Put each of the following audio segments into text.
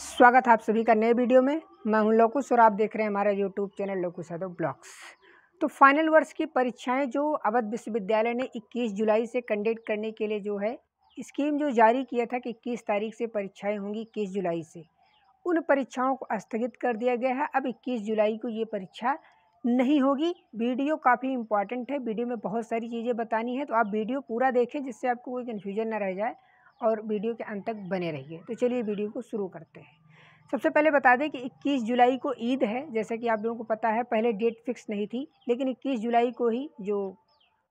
स्वागत है आप सभी का नए वीडियो में मैं हूं लोकुस और आप देख रहे हैं हमारा यूट्यूब चैनल लोकुस यादव ब्लॉग्स तो फाइनल वर्ष की परीक्षाएं जो अवध विश्वविद्यालय ने 21 जुलाई से कंडक्ट करने के लिए जो है स्कीम जो जारी किया था कि इक्कीस तारीख से परीक्षाएँ होंगी इक्कीस जुलाई से उन परीक्षाओं को स्थगित कर दिया गया है अब इक्कीस जुलाई को ये परीक्षा नहीं होगी वीडियो काफ़ी इंपॉर्टेंट है वीडियो में बहुत सारी चीज़ें बतानी है तो आप वीडियो पूरा देखें जिससे आपको कोई कन्फ्यूजन ना रह जाए और वीडियो के अंत तक बने रहिए तो चलिए वीडियो को शुरू करते हैं सबसे पहले बता दें कि 21 जुलाई को ईद है जैसा कि आप लोगों को पता है पहले डेट फिक्स नहीं थी लेकिन 21 जुलाई को ही जो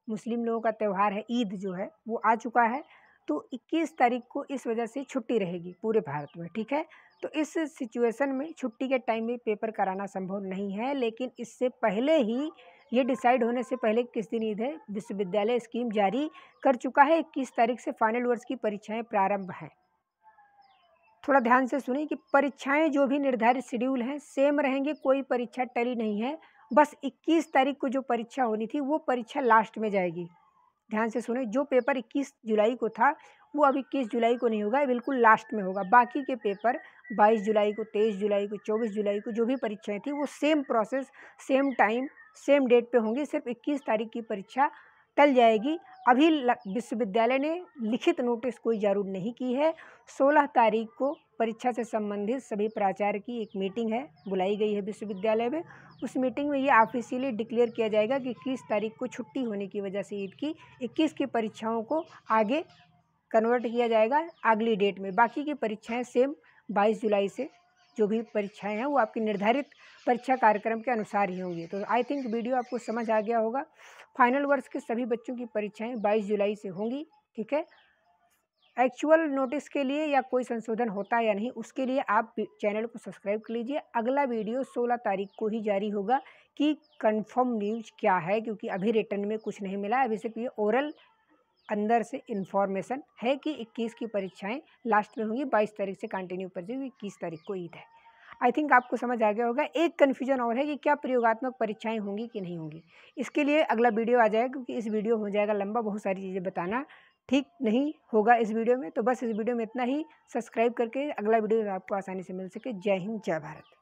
मुस्लिम लोगों का त्यौहार है ईद जो है वो आ चुका है तो 21 तारीख को इस वजह से छुट्टी रहेगी पूरे भारत में ठीक है तो इस सिचुएशन में छुट्टी के टाइम में पेपर कराना संभव नहीं है लेकिन इससे पहले ही ये डिसाइड होने से पहले किस दिन ईद है विश्वविद्यालय स्कीम जारी कर चुका है इक्कीस तारीख से फाइनल वर्ष की परीक्षाएं प्रारंभ हैं थोड़ा ध्यान से सुनिए कि परीक्षाएं जो भी निर्धारित शेड्यूल हैं सेम रहेंगे कोई परीक्षा टली नहीं है बस 21 तारीख को जो परीक्षा होनी थी वो परीक्षा लास्ट में जाएगी ध्यान से सुने जो पेपर 21 जुलाई को था वो अब इक्कीस जुलाई को नहीं होगा बिल्कुल लास्ट में होगा बाकी के पेपर 22 जुलाई को 23 जुलाई को 24 जुलाई को जो भी परीक्षाएं थी वो same process same time same date पे होंगी सिर्फ 21 तारीख की परीक्षा टल जाएगी अभी विश्वविद्यालय ने लिखित नोटिस कोई जरूर नहीं की है 16 तारीख को परीक्षा से संबंधित सभी प्राचार्य की एक मीटिंग है बुलाई गई है विश्वविद्यालय में उस मीटिंग में ये ऑफिशियली डिक्लेयर किया जाएगा कि इक्कीस तारीख को छुट्टी होने की वजह से ईद की इक्कीस की परीक्षाओं को आगे कन्वर्ट किया जाएगा अगली डेट में बाकी की परीक्षाएँ सेम बाईस जुलाई से जो भी परीक्षाएं हैं वो आपकी निर्धारित परीक्षा कार्यक्रम के अनुसार ही होंगी तो आई थिंक वीडियो आपको समझ आ गया होगा फाइनल वर्ष के सभी बच्चों की परीक्षाएं 22 जुलाई से होंगी ठीक है एक्चुअल नोटिस के लिए या कोई संशोधन होता है या नहीं उसके लिए आप चैनल को सब्सक्राइब कर लीजिए अगला वीडियो सोलह तारीख को ही जारी होगा कि कन्फर्म न्यूज क्या है क्योंकि अभी रिटर्न में कुछ नहीं मिला अभी सिर्फ ये ओरल अंदर से इन्फॉर्मेशन है कि 21 की परीक्षाएं लास्ट में होंगी 22 तारीख से कंटिन्यू पर जाएगी इक्कीस तारीख को ईद है आई थिंक आपको समझ आ गया होगा एक कन्फ्यूजन और है कि क्या प्रयोगात्मक परीक्षाएं होंगी कि नहीं होंगी इसके लिए अगला वीडियो आ जाएगा क्योंकि इस वीडियो हो जाएगा लंबा बहुत सारी चीज़ें बताना ठीक नहीं होगा इस वीडियो में तो बस इस वीडियो में इतना ही सब्सक्राइब करके अगला वीडियो आपको आसानी से मिल सके जय हिंद जय भारत